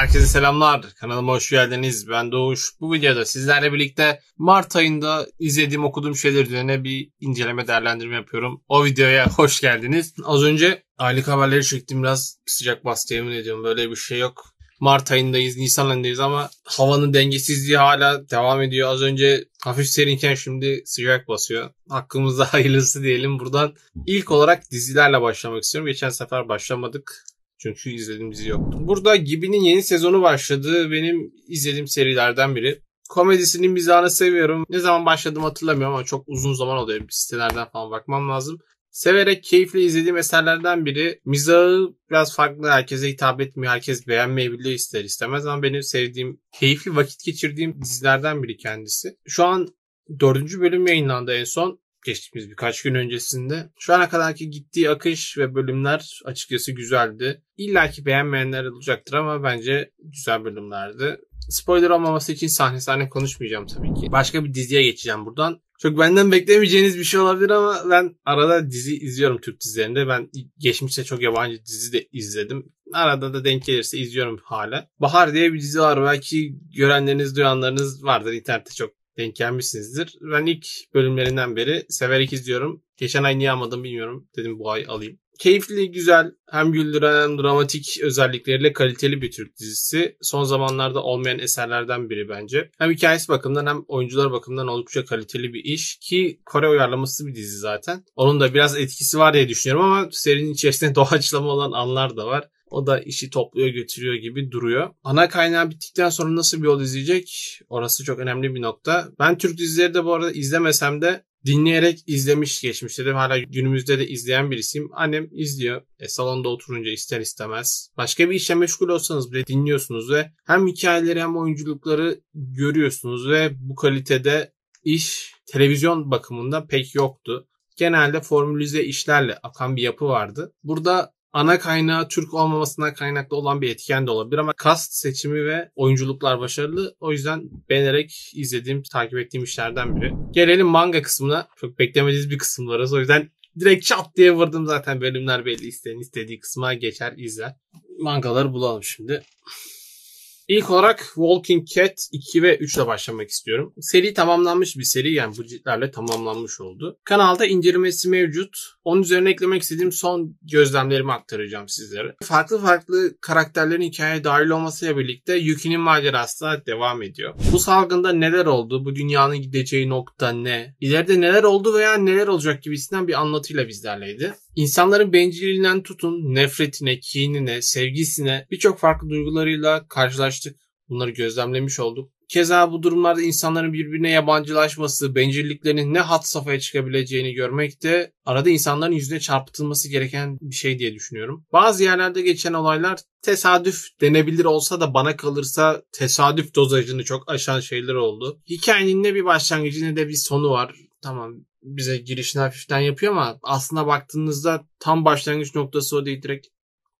Herkese selamlar. Kanalıma hoş geldiniz. Ben Doğuş. Bu videoda sizlerle birlikte Mart ayında izlediğim okuduğum şeyler üzerine bir inceleme değerlendirme yapıyorum. O videoya hoş geldiniz. Az önce aylık haberleri çektim biraz sıcak bastı yemin ediyorum. Böyle bir şey yok. Mart ayındayız, Nisan ayındayız ama havanın dengesizliği hala devam ediyor. Az önce hafif serinken şimdi sıcak basıyor. Hakkımızda hayırlısı diyelim buradan. ilk olarak dizilerle başlamak istiyorum. Geçen sefer başlamadık. Çünkü izlediğim dizi yoktu. Burada Gibi'nin yeni sezonu başladı. Benim izlediğim serilerden biri. Komedisinin mizahını seviyorum. Ne zaman başladım hatırlamıyorum ama çok uzun zaman oluyor. Sitelerden falan bakmam lazım. Severek, keyifle izlediğim eserlerden biri. Mizahı biraz farklı, herkese hitap etmiyor. Herkes beğenmeyebilir ister istemez ama benim sevdiğim, keyifli vakit geçirdiğim dizilerden biri kendisi. Şu an dördüncü bölüm yayınlandı en son geçtiğimiz birkaç gün öncesinde. Şu ana kadarki gittiği akış ve bölümler açıkçası güzeldi. İlla ki beğenmeyenler olacaktır ama bence güzel bölümlerdi. Spoiler olmaması için sahne sahne konuşmayacağım tabii ki. Başka bir diziye geçeceğim buradan. Çok benden beklemeyeceğiniz bir şey olabilir ama ben arada dizi izliyorum Türk dizilerinde. Ben geçmişte çok yabancı dizi de izledim. Arada da denk gelirse izliyorum hala. Bahar diye bir dizi var. Belki görenleriniz, duyanlarınız vardır. İnternette çok denk gelmişsinizdir. Ben ilk bölümlerinden beri severek izliyorum. Geçen ay niye almadım bilmiyorum. Dedim bu ay alayım. Keyifli, güzel, hem güldüren hem dramatik özellikleriyle kaliteli bir Türk dizisi. Son zamanlarda olmayan eserlerden biri bence. Hem hikayesi bakımından hem oyuncular bakımından oldukça kaliteli bir iş. Ki Kore uyarlaması bir dizi zaten. Onun da biraz etkisi var diye düşünüyorum ama serinin içerisinde doğaçlama olan anlar da var. O da işi topluyor götürüyor gibi duruyor. Ana kaynağı bittikten sonra nasıl bir yol izleyecek? Orası çok önemli bir nokta. Ben Türk dizileri de bu arada izlemesem de dinleyerek izlemiş geçmişte de hala günümüzde de izleyen birisiyim. Annem izliyor. E, salonda oturunca ister istemez. Başka bir işe meşgul olsanız bile dinliyorsunuz ve hem hikayeleri hem oyunculukları görüyorsunuz ve bu kalitede iş televizyon bakımında pek yoktu genelde formülize işlerle akan bir yapı vardı. Burada ana kaynağı Türk olmamasından kaynaklı olan bir etken de olabilir ama kast seçimi ve oyunculuklar başarılı. O yüzden beğenerek izlediğim, takip ettiğim işlerden biri. Gelelim manga kısmına. Çok beklemediğiniz bir kısım orası. O yüzden direkt çat diye vurdum zaten bölümler belli. İsteyen istediği kısma geçer izler. Mangaları bulalım şimdi. İlk olarak Walking Cat 2 ve 3'le başlamak istiyorum. Seri tamamlanmış bir seri yani bu ciltlerle tamamlanmış oldu. Kanalda incelemesi mevcut. Onun üzerine eklemek istediğim son gözlemlerimi aktaracağım sizlere. Farklı farklı karakterlerin hikayeye dahil olmasıyla birlikte Yuki'nin macerası da devam ediyor. Bu salgında neler oldu? Bu dünyanın gideceği nokta ne? İleride neler oldu veya neler olacak gibisinden bir anlatıyla bizlerleydi. İnsanların bencilliğinden tutun nefretine, kinine, sevgisine birçok farklı duygularıyla karşılaştık. Bunları gözlemlemiş olduk. Keza bu durumlarda insanların birbirine yabancılaşması, bencilliklerinin ne hat safhaya çıkabileceğini görmek de arada insanların yüzüne çarpıtılması gereken bir şey diye düşünüyorum. Bazı yerlerde geçen olaylar tesadüf denebilir olsa da bana kalırsa tesadüf dozajını çok aşan şeyler oldu. Hikayenin ne bir başlangıcı ne de bir sonu var. Tamam bize girişini hafiften yapıyor ama aslında baktığınızda tam başlangıç noktası o değil direkt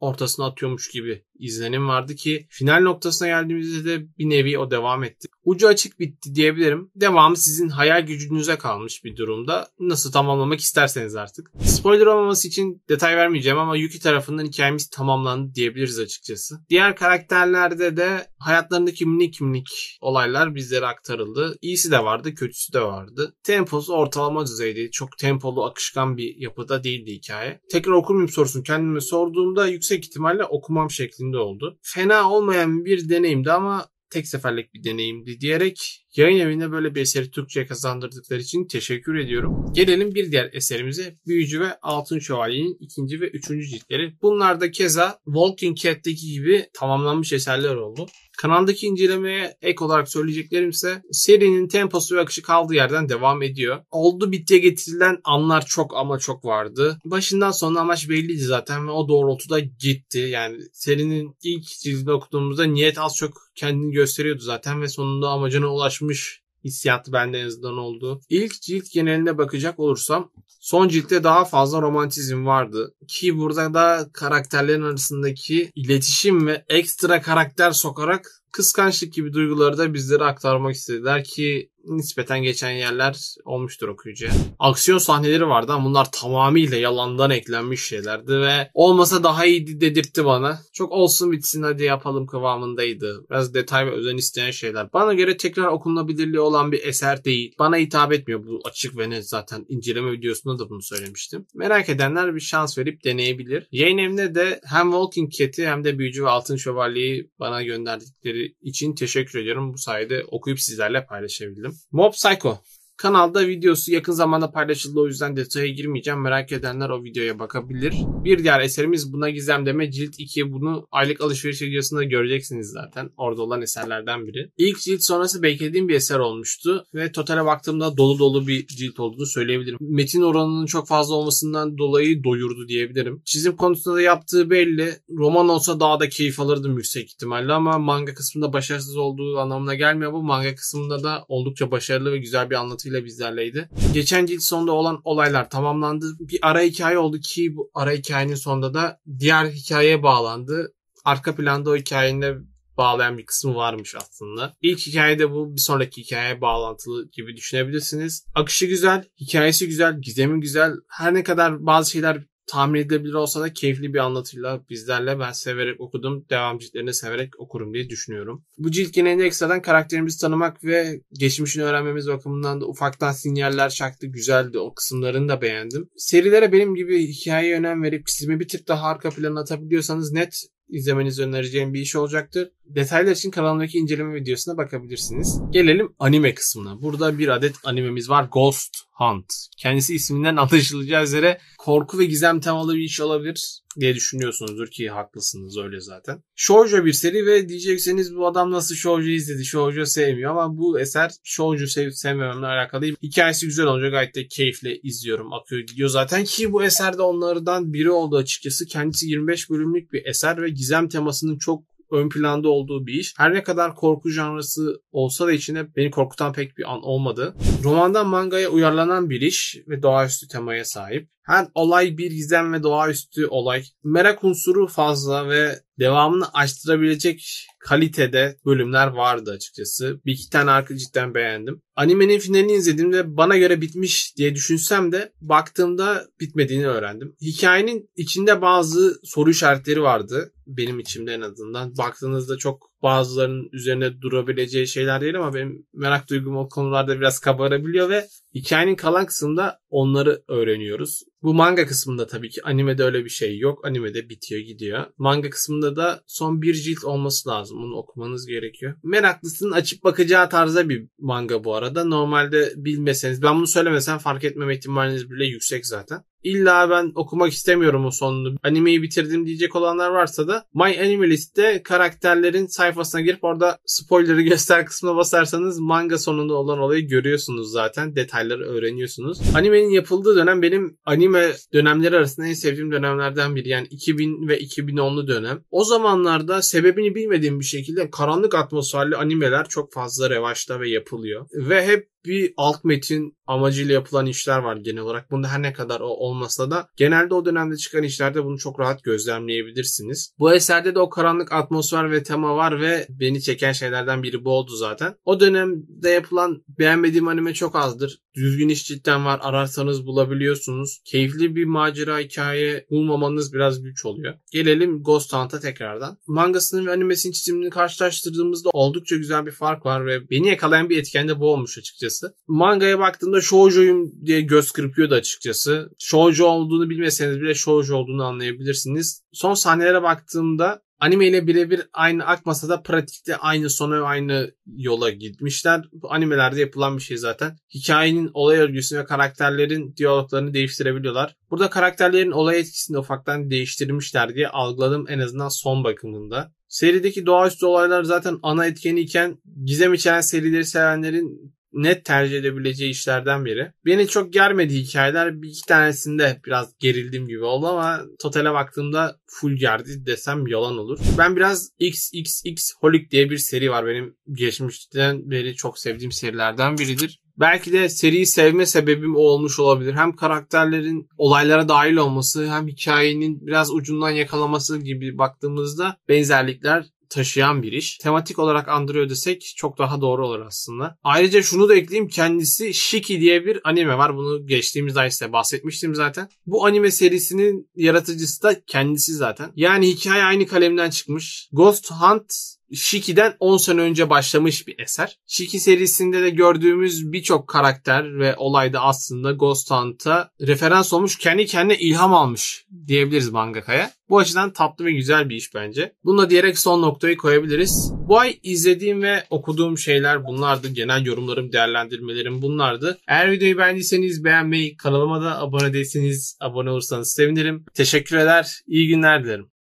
ortasına atıyormuş gibi izlenim vardı ki final noktasına geldiğimizde de bir nevi o devam etti. Ucu açık bitti diyebilirim. Devamı sizin hayal gücünüze kalmış bir durumda. Nasıl tamamlamak isterseniz artık. Spoiler olmaması için detay vermeyeceğim ama Yuki tarafından hikayemiz tamamlandı diyebiliriz açıkçası. Diğer karakterlerde de hayatlarındaki minik minik olaylar bizlere aktarıldı. İyisi de vardı, kötüsü de vardı. Temposu ortalama düzeydi. Çok tempolu, akışkan bir yapıda değildi hikaye. Tekrar okur muyum sorusunu kendime sorduğumda yüksek ihtimalle okumam şeklinde şeklinde oldu. Fena olmayan bir deneyimdi ama tek seferlik bir deneyimdi diyerek Yayın evine böyle bir eseri Türkçe'ye kazandırdıkları için teşekkür ediyorum. Gelelim bir diğer eserimize. Büyücü ve Altın Şövalye'nin ikinci ve üçüncü ciltleri. Bunlar da keza Walking Cat'teki gibi tamamlanmış eserler oldu. Kanaldaki incelemeye ek olarak söyleyeceklerim ise serinin temposu ve akışı kaldığı yerden devam ediyor. Oldu bittiye getirilen anlar çok ama çok vardı. Başından sonra amaç belliydi zaten ve o doğrultuda gitti. Yani serinin ilk cildini okuduğumuzda niyet az çok kendini gösteriyordu zaten ve sonunda amacına ulaşmış yaklaşmış hissiyatı bende en azından oldu. İlk cilt geneline bakacak olursam son ciltte daha fazla romantizm vardı. Ki burada da karakterlerin arasındaki iletişim ve ekstra karakter sokarak kıskançlık gibi duyguları da bizlere aktarmak istediler ki nispeten geçen yerler olmuştur okuyucu. Aksiyon sahneleri vardı ama bunlar tamamıyla yalandan eklenmiş şeylerdi ve olmasa daha iyiydi dedirtti bana. Çok olsun bitsin hadi yapalım kıvamındaydı. Biraz detay ve özen isteyen şeyler. Bana göre tekrar okunabilirliği olan bir eser değil. Bana hitap etmiyor bu açık ve net zaten inceleme videosunda da bunu söylemiştim. Merak edenler bir şans verip deneyebilir. Yayın evine de hem Walking Cat'i hem de Büyücü ve Altın Şövalye'yi bana gönderdikleri için teşekkür ediyorum. Bu sayede okuyup sizlerle paylaşabildim. Mob Psycho Kanalda videosu yakın zamanda paylaşıldı o yüzden detaya girmeyeceğim. Merak edenler o videoya bakabilir. Bir diğer eserimiz Buna gizem deme Cilt 2. Bunu aylık alışveriş videosunda göreceksiniz zaten. Orada olan eserlerden biri. İlk cilt sonrası beklediğim bir eser olmuştu. Ve totale baktığımda dolu dolu bir cilt olduğunu söyleyebilirim. Metin oranının çok fazla olmasından dolayı doyurdu diyebilirim. Çizim konusunda da yaptığı belli. Roman olsa daha da keyif alırdım yüksek ihtimalle ama manga kısmında başarısız olduğu anlamına gelmiyor bu. Manga kısmında da oldukça başarılı ve güzel bir anlatı formatıyla bizlerleydi. Geçen cilt sonunda olan olaylar tamamlandı. Bir ara hikaye oldu ki bu ara hikayenin sonunda da diğer hikayeye bağlandı. Arka planda o hikayenin bağlayan bir kısmı varmış aslında. İlk hikayede bu bir sonraki hikayeye bağlantılı gibi düşünebilirsiniz. Akışı güzel, hikayesi güzel, gizemi güzel. Her ne kadar bazı şeyler tahmin edilebilir olsa da keyifli bir anlatıyla bizlerle ben severek okudum. Devam ciltlerini severek okurum diye düşünüyorum. Bu cilt genelinde ekstradan karakterimizi tanımak ve geçmişini öğrenmemiz bakımından da ufaktan sinyaller çaktı. Güzeldi. O kısımlarını da beğendim. Serilere benim gibi hikayeye önem verip çizimi bir tık daha arka plana atabiliyorsanız net izlemenizi önereceğim bir iş olacaktır. Detaylar için kanalımdaki inceleme videosuna bakabilirsiniz. Gelelim anime kısmına. Burada bir adet animemiz var. Ghost Hunt. Kendisi isminden anlaşılacağı üzere korku ve gizem temalı bir iş olabilir diye düşünüyorsunuzdur ki haklısınız öyle zaten. Shoujo bir seri ve diyecekseniz bu adam nasıl Shoujo izledi, Shoujo sevmiyor ama bu eser Shoujo sevip sevmememle alakalı değil. Hikayesi güzel olunca gayet de keyifle izliyorum, akıyor gidiyor zaten ki bu eserde onlardan biri oldu açıkçası. Kendisi 25 bölümlük bir eser ve gizem temasının çok ön planda olduğu bir iş. Her ne kadar korku janrası olsa da içine beni korkutan pek bir an olmadı. Romandan mangaya uyarlanan bir iş ve doğaüstü temaya sahip. Her olay bir gizem ve doğaüstü olay. Merak unsuru fazla ve devamını açtırabilecek kalitede bölümler vardı açıkçası. Bir iki tane arka cidden beğendim. Animenin finalini ve bana göre bitmiş diye düşünsem de baktığımda bitmediğini öğrendim. Hikayenin içinde bazı soru işaretleri vardı. Benim içimde en azından. Baktığınızda çok bazılarının üzerine durabileceği şeyler değil ama benim merak duygum o konularda biraz kabarabiliyor ve hikayenin kalan kısmında onları öğreniyoruz. Bu manga kısmında tabii ki animede öyle bir şey yok. Animede bitiyor gidiyor. Manga kısmında da son bir cilt olması lazım. Bunu okumanız gerekiyor. Meraklısının açıp bakacağı tarzda bir manga bu arada. Normalde bilmeseniz ben bunu söylemesem fark etmeme ihtimaliniz bile yüksek zaten. İlla ben okumak istemiyorum o sonunu. Animeyi bitirdim diyecek olanlar varsa da My Anime List'te karakterlerin sayfasına girip orada spoiler'ı göster kısmına basarsanız manga sonunda olan olayı görüyorsunuz zaten. Detayları öğreniyorsunuz. Animenin yapıldığı dönem benim anime dönemleri arasında en sevdiğim dönemlerden biri. Yani 2000 ve 2010'lu dönem. O zamanlarda sebebini bilmediğim bir şekilde karanlık atmosferli animeler çok fazla revaçta ve yapılıyor. Ve hep bir alt metin amacıyla yapılan işler var genel olarak. Bunda her ne kadar o olmasa da genelde o dönemde çıkan işlerde bunu çok rahat gözlemleyebilirsiniz. Bu eserde de o karanlık atmosfer ve tema var ve beni çeken şeylerden biri bu oldu zaten. O dönemde yapılan beğenmediğim anime çok azdır. Düzgün iş cidden var. Ararsanız bulabiliyorsunuz. Keyifli bir macera hikaye bulmamanız biraz güç oluyor. Gelelim Ghost Hunt'a tekrardan. Mangasının ve animesinin çizimini karşılaştırdığımızda oldukça güzel bir fark var ve beni yakalayan bir etken de bu olmuş açıkçası açıkçası. Mangaya baktığımda shoujo'yum diye göz kırpıyor da açıkçası. Shoujo olduğunu bilmeseniz bile shoujo olduğunu anlayabilirsiniz. Son sahnelere baktığımda anime ile birebir aynı akmasa da pratikte aynı sona ve aynı yola gitmişler. Bu animelerde yapılan bir şey zaten. Hikayenin olay örgüsünü ve karakterlerin diyaloglarını değiştirebiliyorlar. Burada karakterlerin olay etkisini ufaktan değiştirmişler diye algıladım en azından son bakımında. Serideki doğaüstü olaylar zaten ana iken gizem içeren serileri sevenlerin net tercih edebileceği işlerden biri. Beni çok germedi hikayeler. Bir iki tanesinde biraz gerildim gibi oldu ama totale baktığımda full gerdi desem yalan olur. Ben biraz XXX Holic diye bir seri var. Benim geçmişten beri çok sevdiğim serilerden biridir. Belki de seriyi sevme sebebim o olmuş olabilir. Hem karakterlerin olaylara dahil olması hem hikayenin biraz ucundan yakalaması gibi baktığımızda benzerlikler taşıyan bir iş. Tematik olarak andırıyor desek çok daha doğru olur aslında. Ayrıca şunu da ekleyeyim. Kendisi Shiki diye bir anime var. Bunu geçtiğimiz ay size bahsetmiştim zaten. Bu anime serisinin yaratıcısı da kendisi zaten. Yani hikaye aynı kalemden çıkmış. Ghost Hunt Shiki'den 10 sene önce başlamış bir eser. Shiki serisinde de gördüğümüz birçok karakter ve olayda aslında Ghost Hunt'a referans olmuş, kendi kendine ilham almış diyebiliriz mangakaya. Bu açıdan tatlı ve güzel bir iş bence. Bununla diyerek son noktayı koyabiliriz. Bu ay izlediğim ve okuduğum şeyler bunlardı. Genel yorumlarım, değerlendirmelerim bunlardı. Eğer videoyu beğendiyseniz beğenmeyi, kanalıma da abone değilseniz abone olursanız sevinirim. Teşekkür eder, iyi günler dilerim.